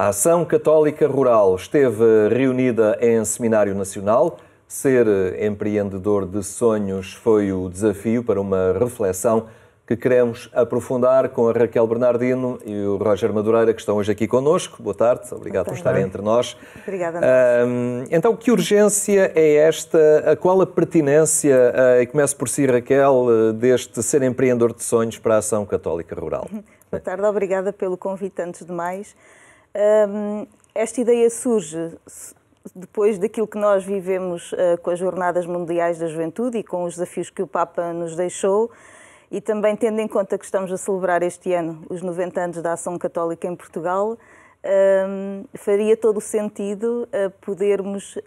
A Ação Católica Rural esteve reunida em Seminário Nacional. Ser empreendedor de sonhos foi o desafio para uma reflexão que queremos aprofundar com a Raquel Bernardino e o Roger Madureira, que estão hoje aqui conosco. Boa tarde, obrigado Boa tarde. por estarem entre nós. Obrigada. Um, então, que urgência é esta? A qual a pertinência, uh, e começo por si, Raquel, uh, deste ser empreendedor de sonhos para a Ação Católica Rural? Boa tarde, obrigada pelo convite, antes de mais. Um, esta ideia surge depois daquilo que nós vivemos uh, com as Jornadas Mundiais da Juventude e com os desafios que o Papa nos deixou, e também tendo em conta que estamos a celebrar este ano os 90 anos da Ação Católica em Portugal, um, faria todo o sentido uh, podermos uh,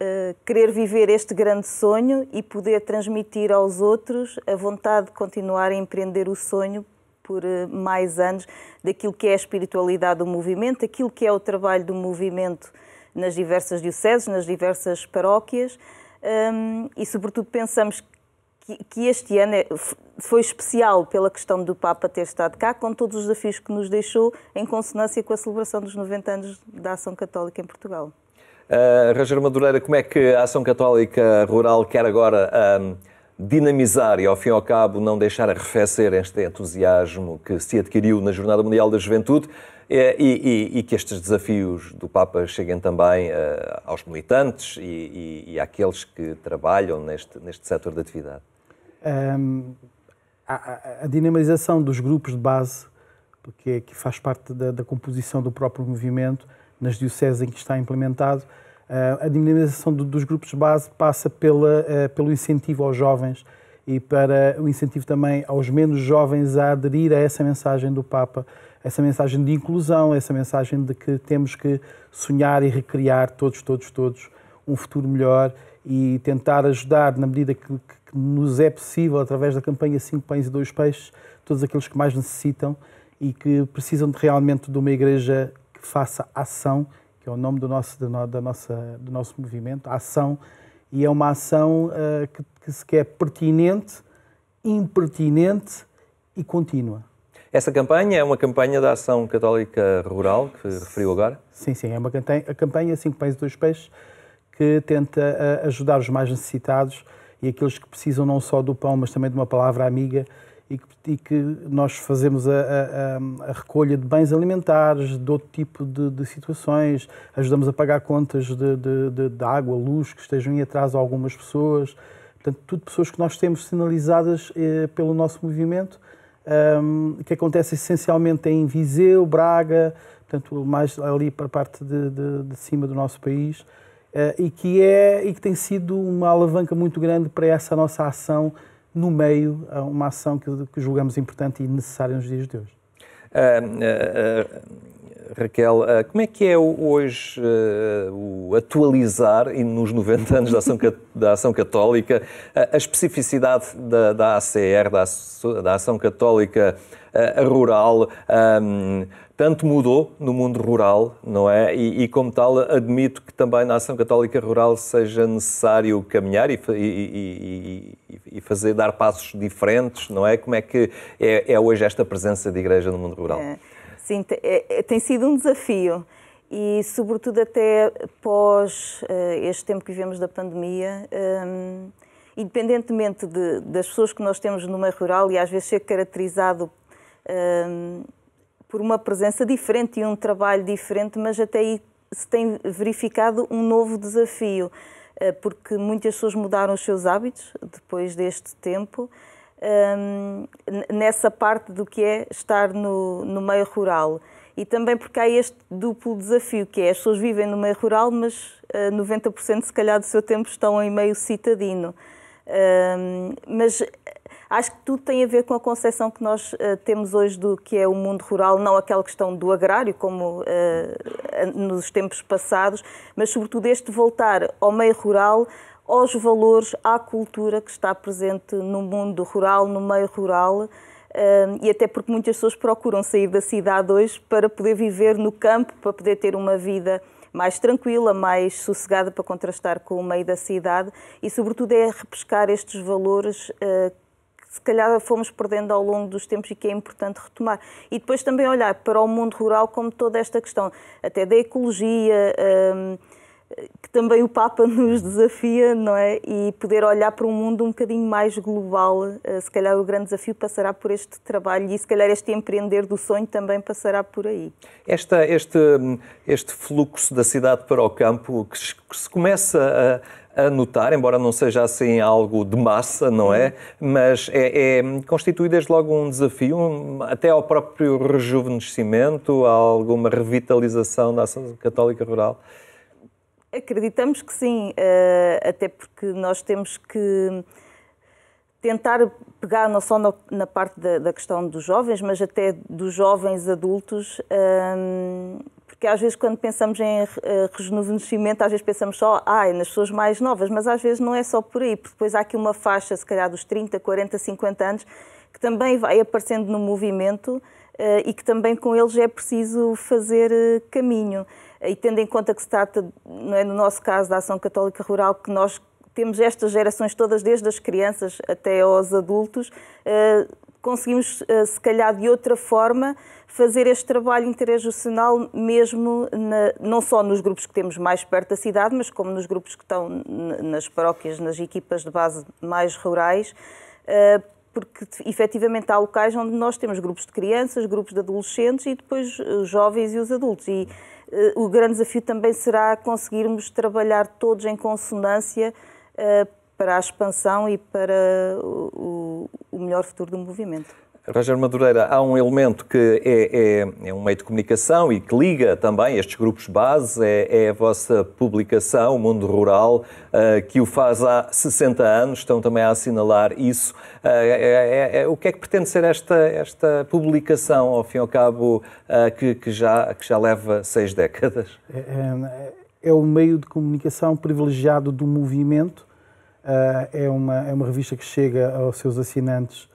querer viver este grande sonho e poder transmitir aos outros a vontade de continuar a empreender o sonho por eh, mais anos daquilo que é a espiritualidade do movimento, daquilo que é o trabalho do movimento nas diversas dioceses, nas diversas paróquias hum, e, sobretudo, pensamos que este ano é, foi especial pela questão do Papa ter estado cá, com todos os desafios que nos deixou, em consonância com a celebração dos 90 anos da Ação Católica em Portugal. Uh, Roger Madureira, como é que a Ação Católica Rural quer agora uh, dinamizar e, ao fim e ao cabo, não deixar arrefecer este entusiasmo que se adquiriu na Jornada Mundial da Juventude eh, e, e, e que estes desafios do Papa cheguem também uh, aos militantes e, e, àqueles que trabalham neste, neste setor de atividade? Um, a, a, dinamização dos grupos de base, porque é que faz parte da, da composição do próprio movimento, nas dioceses em que está implementado, eh, a dinamização dos grupos de base passa pela, eh, pelo incentivo aos jovens e para o incentivo também aos menos jovens a aderir a essa mensagem do Papa, essa mensagem de inclusão, essa mensagem de que temos que sonhar e recriar todos, todos, todos um futuro melhor e tentar ajudar na medida que, que nos é possível através da campanha 5 pães e 2 peixes, todos aqueles que mais necessitam e que precisam de, realmente de uma igreja que faça ação que é o nome do nosso, do, da nossa, do nosso movimento, ação, e é uma ação uh, que, que se quer pertinente, impertinente e contínua. Essa campanha é uma campanha da Ação Católica Rural, que referiu agora? Sim, sim, é uma campanha, a campanha Cinco Pães e Dois Peixes, que tenta eh, ajudar os mais necessitados e aqueles que precisam não só do pão, mas também de uma palavra amiga e que, e que nós fazemos a, a, a, recolha de bens alimentares, de outro tipo de, de situações, ajudamos a pagar contas de, de, de, água, luz que estejam em atraso a algumas pessoas. Portanto, tudo pessoas que nós temos sinalizadas eh, pelo nosso movimento, um, que acontece essencialmente é em Viseu, Braga, portanto, mais ali para a parte de, de, de cima do nosso país, uh, e, que é, e que tem sido uma alavanca muito grande para essa nossa ação no meio a uma ação que, que julgamos importante e necessária nos dias de hoje. Uh, uh, uh Raquel, ah, como é que é hoje ah, o atualizar, e nos 90 anos da Ação, da ação Católica, ah, a especificidade da, da ACR, da, da Ação Católica Rural, tanto mudou no mundo rural, não é? E, e, como tal, admito que também na Ação Católica Rural seja necessário caminhar e, e, e fazer, dar passos diferentes, não é? Como é que é, é hoje esta presença de igreja no mundo rural? É. Sim, é, é, tem sido um desafio e, sobretudo, até pós eh, este tempo que vivemos da pandemia, ehm, independentemente de, das pessoas que nós temos no meio rural e às vezes ser caracterizado ehm, por uma presença diferente e um trabalho diferente, mas até aí se tem verificado um novo desafio, eh, porque muitas pessoas mudaram os seus hábitos depois deste tempo Hum, nessa parte do que é estar no, no meio rural. E também porque há este duplo desafio, que é as pessoas vivem no meio rural, mas uh, eh, 90% se calhar do seu tempo estão em meio citadino. Hum, mas Acho que tudo tem a ver com a concepção que nós uh, temos hoje do que é o mundo rural, não aquela questão do agrário, como uh, nos tempos passados, mas sobretudo este voltar ao meio rural, aos valores, à cultura que está presente no mundo rural, no meio rural. Uh, e até porque muitas pessoas procuram sair da cidade hoje para poder viver no campo, para poder ter uma vida mais tranquila, mais sossegada para contrastar com o meio da cidade e, sobretudo, é repescar estes valores uh, se calhar fomos perdendo ao longo dos tempos e que é importante retomar. E depois também olhar para o mundo rural como toda esta questão, até da ecologia. Hum, que também o Papa nos desafia, não é? E poder olhar para um mundo um bocadinho mais global. Eh, se calhar o grande desafio passará por este trabalho e se calhar este empreender do sonho também passará por aí. Esta, este, este fluxo da cidade para o campo que se começa a, a notar, embora não seja assim algo de massa, não é? Uhum. Mas é, é constitui desde logo um desafio, até ao próprio rejuvenescimento, a alguma revitalização da ação católica rural. Acreditamos que sim, eh, até porque nós temos que tentar pegar não só na parte da, questão dos jovens, mas até dos jovens adultos, eh, porque às vezes quando pensamos em eh, rejuvenescimento, às vezes pensamos só ah, nas pessoas mais novas, mas às vezes não é só por aí, porque depois há aqui uma faixa, se calhar dos 30, 40, 50 anos, que também vai aparecendo no movimento e que também com eles é preciso fazer caminho e tendo em conta que se trata, é, no nosso caso, da Ação Católica Rural, que nós temos estas gerações todas, desde as crianças até aos adultos, eh, conseguimos, eh, se calhar, de outra forma, fazer este trabalho intergeracional, mesmo na, não só nos grupos que temos mais perto da cidade, mas como nos grupos que estão nas paróquias, nas equipas de base mais rurais, eh, porque efetivamente há locais onde nós temos grupos de crianças, grupos de adolescentes e depois os jovens e os adultos. E eh, o grande desafio também será conseguirmos trabalhar todos em consonância eh, para a expansão e para o, melhor futuro do movimento. Roger Madureira, há um elemento que é, é, é, um meio de comunicação e que liga também estes grupos base, é, é a vossa publicação, O Mundo Rural, uh, que o faz há 60 anos, estão também a assinalar isso. Uh, o que é que pretende ser esta, esta publicação, ao fim e ao cabo, uh, que, que, já, que já leva seis décadas? É, um meio de comunicação privilegiado do movimento, é, uma, é uma revista que chega aos seus assinantes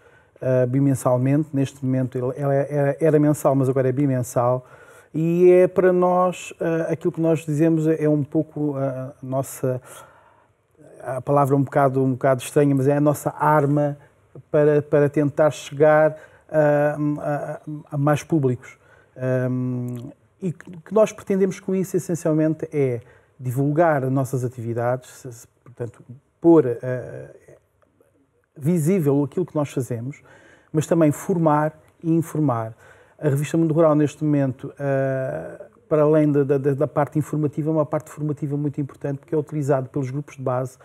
uh, bimensalmente. Neste momento ela é, era, era, mensal, mas agora é bimensal. E é para nós, uh, aquilo que nós dizemos é um pouco a nossa. A palavra um bocado, um bocado estranha, mas é a nossa arma para, para tentar chegar a, a, a mais públicos. Um, e o que nós pretendemos com isso, essencialmente, é divulgar as nossas atividades, portanto, pôr uh, visível aquilo que nós fazemos, mas também formar e informar. A revista Mundo Rural, neste momento, eh, para além da, da, da parte informativa, é uma parte formativa muito importante, que é utilizado pelos grupos de base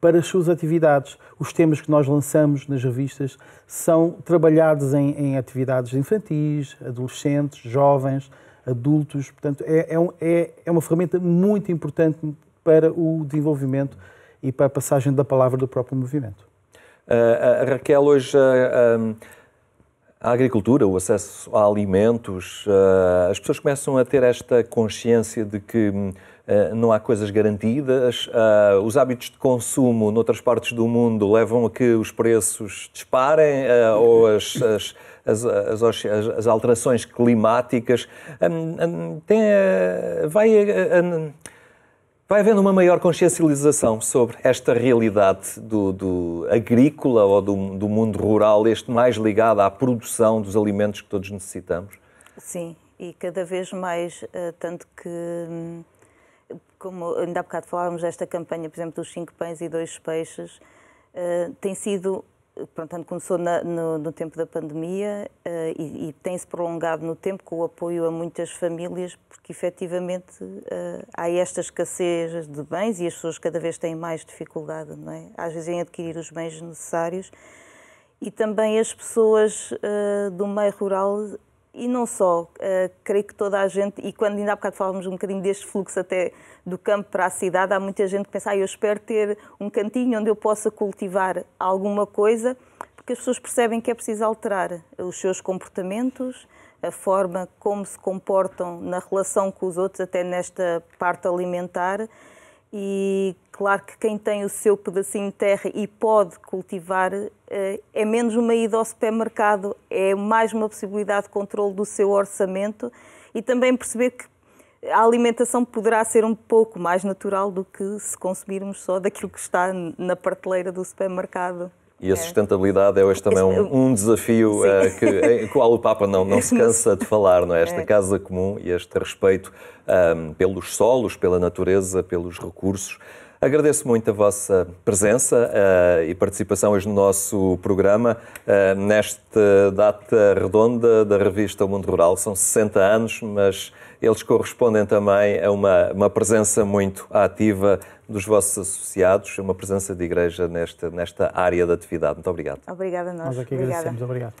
para as suas atividades. Os temas que nós lançamos nas revistas são trabalhados em, em atividades infantis, adolescentes, jovens, adultos. Portanto, é, é, um, é, é, uma ferramenta muito importante para o desenvolvimento e para a passagem da palavra do próprio movimento a Raquel, hoje a, a agricultura, o acesso a alimentos, as pessoas começam a ter esta consciência de que hum, não há coisas garantidas, os hábitos de consumo noutras partes do mundo levam a que os preços disparem ou as, as as, as, as, alterações climáticas. Hum, hum, tem, vai. Vai havendo uma maior consciencialização sobre esta realidade do, do agrícola ou do, do, mundo rural, este mais ligado à produção dos alimentos que todos necessitamos? Sim, e cada vez mais, eh, tanto que, como ainda há bocado falávamos desta campanha, por exemplo, dos cinco pães e dois peixes, eh, tem sido Portanto começou na, no, no, tempo da pandemia uh, e, e tem-se prolongado no tempo com o apoio a muitas famílias, porque efetivamente uh, há esta escassez de bens e as pessoas cada vez têm mais dificuldade, não é? Às vezes em adquirir os bens necessários. E também as pessoas uh, do meio rural e não só, uh, creio que toda a gente, e quando ainda há bocado falávamos um bocadinho deste fluxo até do campo para a cidade, há muita gente que pensa, ah, eu espero ter um cantinho onde eu possa cultivar alguma coisa, porque as pessoas percebem que é preciso alterar os seus comportamentos, a forma como se comportam na relação com os outros, até nesta parte alimentar, e claro que quem tem o seu pedacinho de terra e pode cultivar eh, é menos uma ida ao supermercado, é mais uma possibilidade de controle do seu orçamento e também perceber que a alimentação poderá ser um pouco mais natural do que se consumirmos só daquilo que está na prateleira do supermercado. E a é. sustentabilidade é hoje também um, um desafio uh, que, em qual o Papa não, não se cansa de falar, não é? Esta é. casa comum e este respeito um, pelos solos, pela natureza, pelos recursos. Agradeço muito a vossa presença uh, e participação hoje no nosso programa, uh, nesta data redonda da revista O Mundo Rural. São 60 anos, mas eles correspondem também a uma, uma presença muito ativa dos vossos associados, uma presença de igreja nesta, nesta área de atividade. Muito obrigado. Obrigada a nós. Nós aqui é agradecemos. Obrigada. Obrigado.